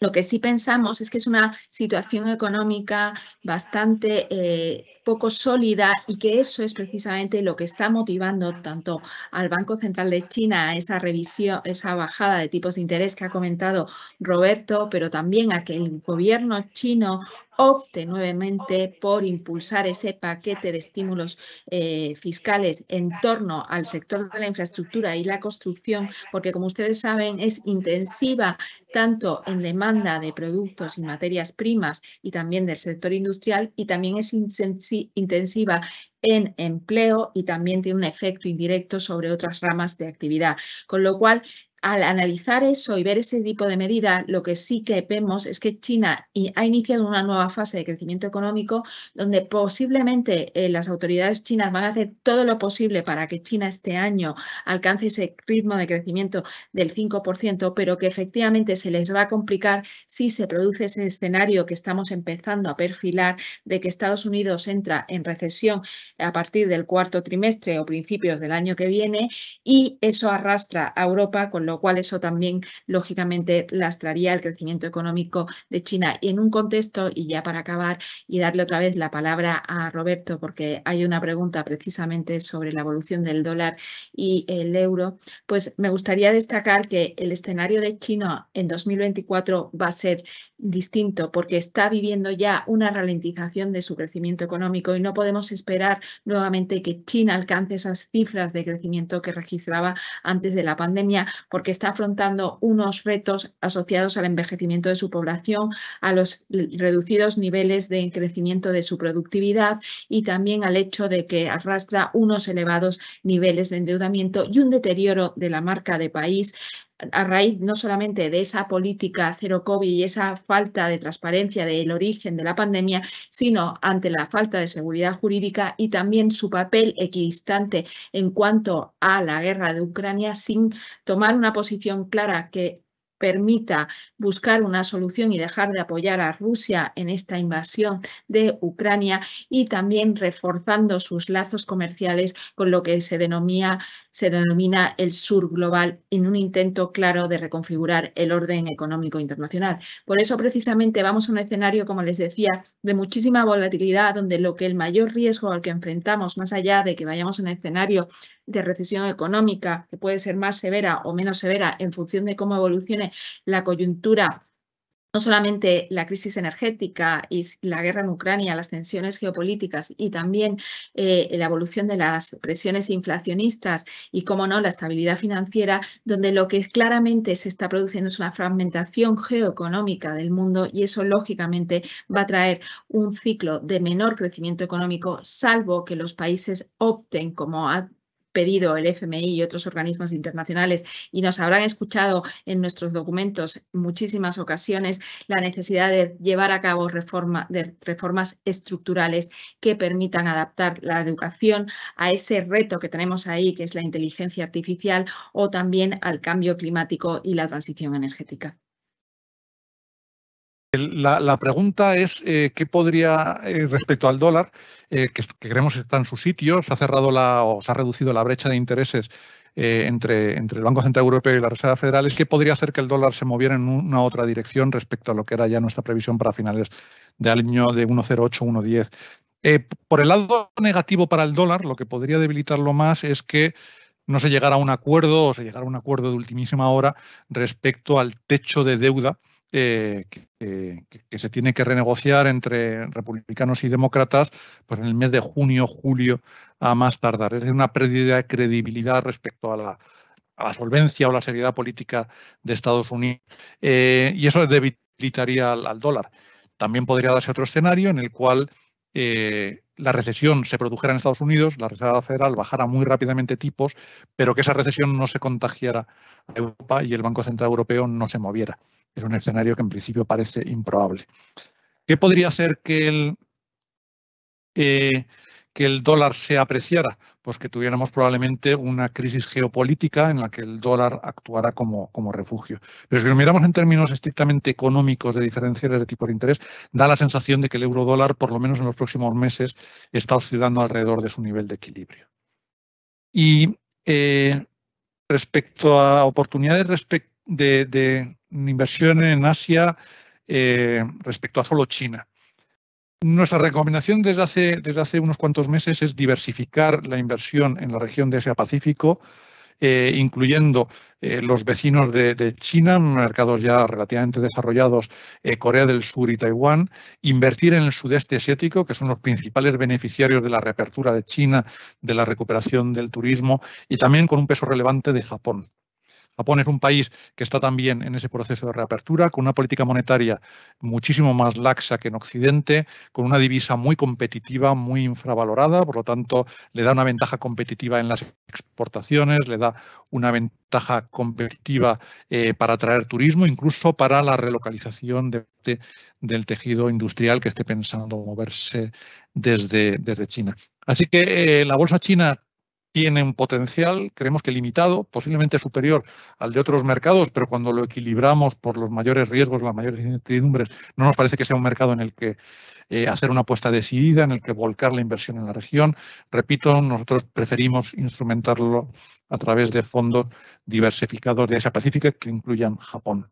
C: lo que sí pensamos es que es una situación económica bastante eh, poco sólida y que eso es precisamente lo que está motivando tanto al Banco Central de China a esa revisión, esa bajada de tipos de interés que ha comentado Roberto, pero también a que el gobierno chino opte nuevamente por impulsar ese paquete de estímulos eh, fiscales en torno al sector de la infraestructura y la construcción, porque como ustedes saben es intensiva tanto en demanda de productos y materias primas y también del sector industrial y también es intensiva en empleo y también tiene un efecto indirecto sobre otras ramas de actividad. Con lo cual, al analizar eso y ver ese tipo de medida, lo que sí que vemos es que China ha iniciado una nueva fase de crecimiento económico donde posiblemente eh, las autoridades chinas van a hacer todo lo posible para que China este año alcance ese ritmo de crecimiento del 5%, pero que efectivamente se les va a complicar si se produce ese escenario que estamos empezando a perfilar de que Estados Unidos entra en recesión a partir del cuarto trimestre o principios del año que viene y eso arrastra a Europa con lo cual eso también lógicamente lastraría el crecimiento económico de China. Y en un contexto, y ya para acabar, y darle otra vez la palabra a Roberto, porque hay una pregunta precisamente sobre la evolución del dólar y el euro, pues me gustaría destacar que el escenario de China en 2024 va a ser distinto porque está viviendo ya una ralentización de su crecimiento económico y no podemos esperar nuevamente que China alcance esas cifras de crecimiento que registraba antes de la pandemia porque está afrontando unos retos asociados al envejecimiento de su población, a los reducidos niveles de crecimiento de su productividad y también al hecho de que arrastra unos elevados niveles de endeudamiento y un deterioro de la marca de país a raíz no solamente de esa política cero COVID y esa falta de transparencia del origen de la pandemia, sino ante la falta de seguridad jurídica y también su papel equidistante en cuanto a la guerra de Ucrania sin tomar una posición clara que permita buscar una solución y dejar de apoyar a Rusia en esta invasión de Ucrania y también reforzando sus lazos comerciales con lo que se denomina, se denomina el sur global en un intento claro de reconfigurar el orden económico internacional. Por eso precisamente vamos a un escenario, como les decía, de muchísima volatilidad, donde lo que el mayor riesgo al que enfrentamos, más allá de que vayamos a un escenario de recesión económica, que puede ser más severa o menos severa en función de cómo evolucione la coyuntura no solamente la crisis energética y la guerra en Ucrania, las tensiones geopolíticas y también eh, la evolución de las presiones inflacionistas y, como no, la estabilidad financiera, donde lo que claramente se está produciendo es una fragmentación geoeconómica del mundo y eso, lógicamente, va a traer un ciclo de menor crecimiento económico, salvo que los países opten, como ha pedido el FMI y otros organismos internacionales y nos habrán escuchado en nuestros documentos en muchísimas ocasiones la necesidad de llevar a cabo reformas estructurales que permitan adaptar la educación a ese reto que tenemos ahí, que es la inteligencia artificial o también al cambio climático y la transición energética.
B: La, pregunta es eh, qué podría, eh, respecto al dólar, eh, que, creemos está en su sitio, se ha cerrado la, o se ha reducido la brecha de intereses entre, el Banco Central Europeo y la Reserva Federal, qué podría hacer que el dólar se moviera en una otra dirección respecto a lo que era ya nuestra previsión para finales de año de 1.08, 1.10. por el lado negativo para el dólar, lo que podría debilitarlo más es que no se llegara a un acuerdo o se llegara a un acuerdo de ultimísima hora respecto al techo de deuda eh, eh, que, se tiene que renegociar entre republicanos y demócratas pues en el mes de junio, julio, a más tardar. Es una pérdida de credibilidad respecto a la, solvencia o la seriedad política de Estados Unidos. Eh, y eso debilitaría al, dólar. También podría darse otro escenario en el cual eh, la recesión se produjera en Estados Unidos, la Reserva Federal bajara muy rápidamente tipos, pero que esa recesión no se contagiara a Europa y el Banco Central Europeo no se moviera. Es un escenario que en principio parece improbable. ¿Qué podría hacer que el, eh, que el dólar se apreciara? Pues que tuviéramos probablemente una crisis geopolítica en la que el dólar actuara como, como refugio. Pero si lo miramos en términos estrictamente económicos de diferenciales de tipo de interés, da la sensación de que el euro dólar, por lo menos en los próximos meses, está oscilando alrededor de su nivel de equilibrio. Y eh, respecto a oportunidades de, inversión en Asia, eh, respecto a solo China. Nuestra recomendación desde hace, desde hace unos cuantos meses es diversificar la inversión en la región de Asia-Pacífico, eh, incluyendo eh, los vecinos de, China, mercados ya relativamente desarrollados, eh, Corea del Sur y Taiwán, invertir en el sudeste asiático, que son los principales beneficiarios de la reapertura de China, de la recuperación del turismo y también con un peso relevante de Japón. Japón es un país que está también en ese proceso de reapertura, con una política monetaria muchísimo más laxa que en Occidente, con una divisa muy competitiva, muy infravalorada, por lo tanto le da una ventaja competitiva en las exportaciones, le da una ventaja competitiva eh, para atraer turismo, incluso para la relocalización del tejido industrial que esté pensando moverse desde, China. Así que eh, la bolsa china tiene un potencial, creemos que limitado, posiblemente superior al de otros mercados, pero cuando lo equilibramos por los mayores riesgos, las mayores incertidumbres, no nos parece que sea un mercado en el que eh, hacer una apuesta decidida, en el que volcar la inversión en la región. Repito, nosotros preferimos instrumentarlo a través de fondos diversificados de Asia Pacífica que incluyan Japón.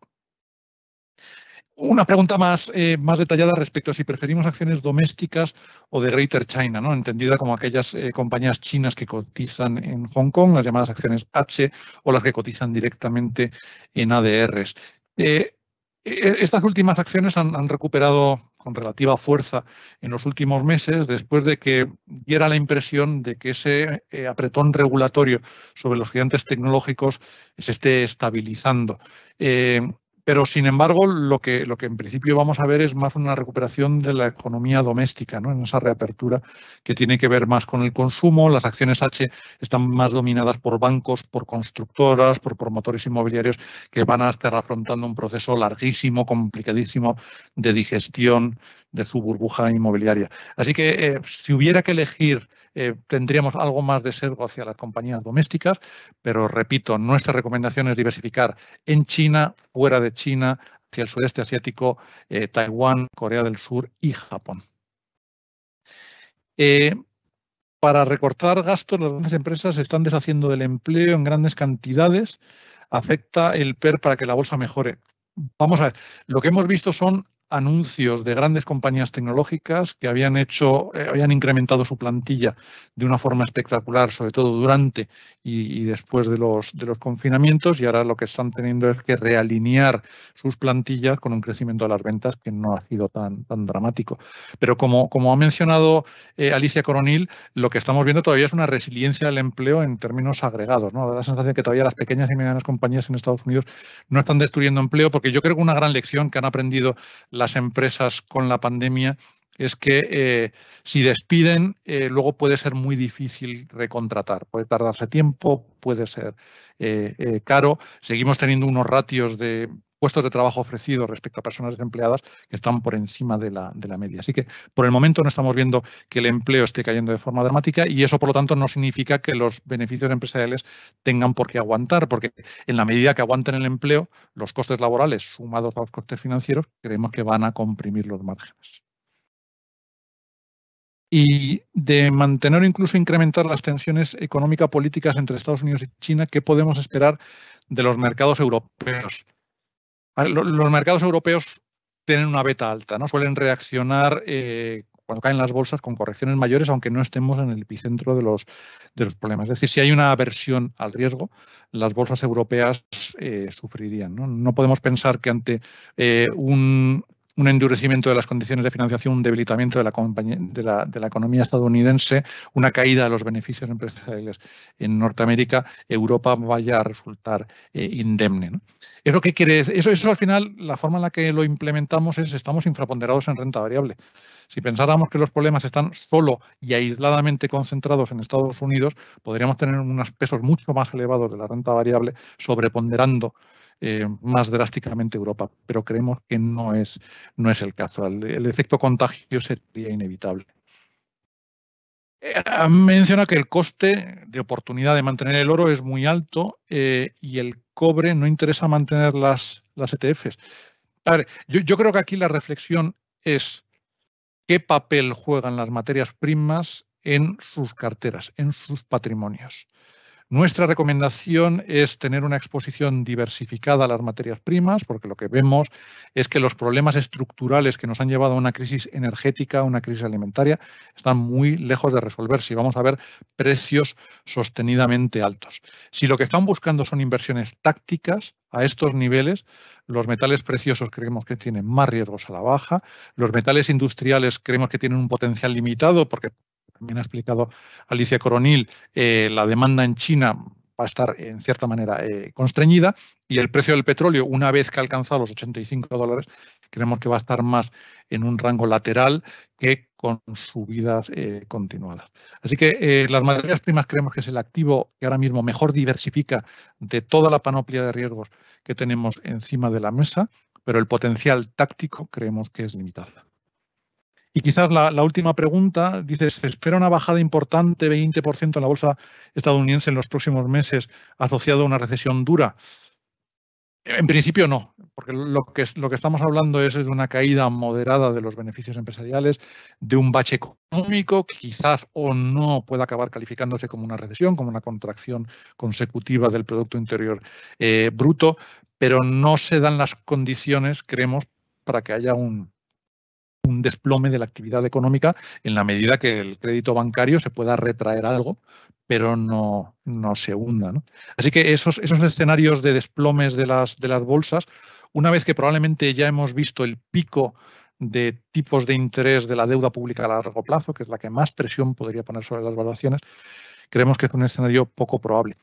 B: Una pregunta más, eh, más detallada respecto a si preferimos acciones domésticas o de Greater China, ¿no? entendida como aquellas eh, compañías chinas que cotizan en Hong Kong, las llamadas acciones H, o las que cotizan directamente en ADRs. Eh, e, e, estas últimas acciones han, recuperado con relativa fuerza en los últimos meses, después de que diera la impresión de que ese apretón regulatorio sobre los gigantes tecnológicos se esté estabilizando. Pero, sin embargo, lo que, en principio vamos a ver es más una recuperación de la economía doméstica, ¿no? en esa reapertura que tiene que ver más con el consumo. Las acciones H están más dominadas por bancos, por constructoras, por promotores inmobiliarios que van a estar afrontando un proceso larguísimo, complicadísimo de digestión de su burbuja inmobiliaria. Así que eh, si hubiera que elegir eh, tendríamos algo más de sesgo hacia las compañías domésticas, pero repito, nuestra recomendación es diversificar en China, fuera de China, hacia el sudeste asiático, eh, Taiwán, Corea del Sur y Japón. Eh, para recortar gastos, las grandes empresas están deshaciendo del empleo en grandes cantidades. Afecta el PER para que la bolsa mejore. Vamos a ver, lo que hemos visto son anuncios de grandes compañías tecnológicas que habían hecho, eh, habían incrementado su plantilla de una forma espectacular, sobre todo durante y, después de los, de los confinamientos, y ahora lo que están teniendo es que realinear sus plantillas con un crecimiento de las ventas que no ha sido tan, tan dramático. Pero como, como ha mencionado eh, Alicia Coronil, lo que estamos viendo todavía es una resiliencia del empleo en términos agregados. ¿no? Da la sensación que todavía las pequeñas y medianas compañías en Estados Unidos no están destruyendo empleo, porque yo creo que una gran lección que han aprendido las empresas con la pandemia es que eh, si despiden, eh, luego puede ser muy difícil recontratar. Puede tardarse tiempo, puede ser eh, caro. Seguimos teniendo unos ratios de puestos de trabajo ofrecidos respecto a personas desempleadas que están por encima de la, de la media. Así que por el momento no estamos viendo que el empleo esté cayendo de forma dramática y eso, por lo tanto, no significa que los beneficios empresariales tengan por qué aguantar, porque en la medida que aguanten el empleo, los costes laborales sumados a los costes financieros creemos que van a comprimir los márgenes y de mantener o incluso incrementar las tensiones económico-políticas entre Estados Unidos y China, ¿qué podemos esperar de los mercados europeos? Los mercados europeos tienen una beta alta, ¿no? Suelen reaccionar eh, cuando caen las bolsas con correcciones mayores, aunque no estemos en el epicentro de los, de los problemas. Es decir, si hay una aversión al riesgo, las bolsas europeas eh, sufrirían. ¿no? podemos pensar que ante eh, un un endurecimiento de las condiciones de financiación, un debilitamiento de la, economía estadounidense, una caída de los beneficios empresariales en Norteamérica, Europa vaya a resultar eh, indemne. Es lo quiere Eso, eso al final, la forma en la que lo implementamos es estamos infraponderados en renta variable. Si pensáramos que los problemas están solo y aisladamente concentrados en Estados Unidos, podríamos tener unos pesos mucho más elevados de la renta variable, sobreponderando eh, más drásticamente Europa, pero creemos que no es, no es el caso. El, efecto contagio sería inevitable. Eh, ah, menciona que el coste de oportunidad de mantener el oro es muy alto eh, y el cobre no interesa mantener las, las ETFs. yo, creo que aquí la reflexión es qué papel juegan las materias primas en sus carteras, en sus patrimonios. Nuestra recomendación es tener una exposición diversificada a las materias primas, porque lo que vemos es que los problemas estructurales que nos han llevado a una crisis energética, a una crisis alimentaria, están muy lejos de resolverse y vamos a ver precios sostenidamente altos. Si lo que están buscando son inversiones tácticas, a estos niveles, los metales preciosos creemos que tienen más riesgos a la baja, los metales industriales creemos que tienen un potencial limitado porque también ha explicado Alicia Coronil, eh, la demanda en China va a estar en cierta manera eh, constreñida y el precio del petróleo, una vez que ha alcanzado los 85 dólares, creemos que va a estar más en un rango lateral que con subidas eh, continuadas. Así que las materias primas creemos que es el activo que ahora mismo mejor diversifica de toda la panoplia de riesgos que tenemos encima de la mesa, pero el potencial táctico creemos que es limitado. Y quizás la, última pregunta, dice, ¿se espera una bajada importante, 20% en la bolsa estadounidense en los próximos meses, asociado a una recesión dura? En principio no, porque lo que, lo que estamos hablando es de una caída moderada de los beneficios empresariales, de un bache económico, quizás o no pueda acabar calificándose como una recesión, como una contracción consecutiva del Producto Interior eh, Bruto, pero no se dan las condiciones, creemos, para que haya un, un desplome de la actividad económica en la medida que el crédito bancario se pueda retraer algo, pero no, no se hunda. Así que esos, esos escenarios de desplomes de las, de las bolsas, una vez que probablemente ya hemos visto el pico de tipos de interés de la deuda pública a largo plazo, que es la que más presión podría poner sobre las valoraciones creemos que es un escenario poco probable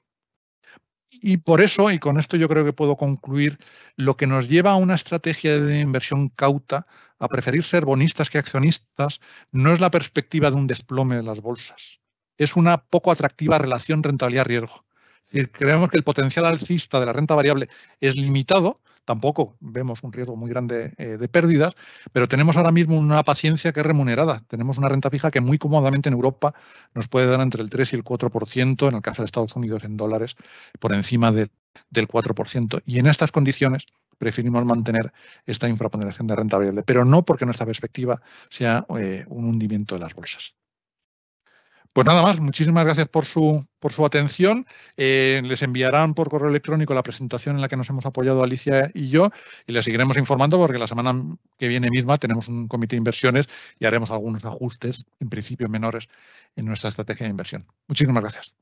B: y por eso, y con esto yo creo que puedo concluir, lo que nos lleva a una estrategia de inversión cauta, a preferir ser bonistas que accionistas, no es la perspectiva de un desplome de las bolsas. Es una poco atractiva relación rentabilidad-riesgo. creemos que el potencial alcista de la renta variable es limitado, tampoco vemos un riesgo muy grande eh, de pérdidas, pero tenemos ahora mismo una paciencia que es remunerada. Tenemos una renta fija que muy cómodamente en Europa nos puede dar entre el 3 y el 4%, en el caso de Estados Unidos en dólares, por encima del 4%. Y en estas condiciones preferimos mantener esta infraponderación de renta variable, pero no porque nuestra perspectiva sea eh, un hundimiento de las bolsas. Pues nada más, muchísimas gracias por su, por su atención. Eh, les enviarán por correo electrónico la presentación en la que nos hemos apoyado Alicia y yo y les seguiremos informando porque la semana que viene misma tenemos un comité de inversiones y haremos algunos ajustes, en principio menores, en nuestra estrategia de inversión. Muchísimas gracias.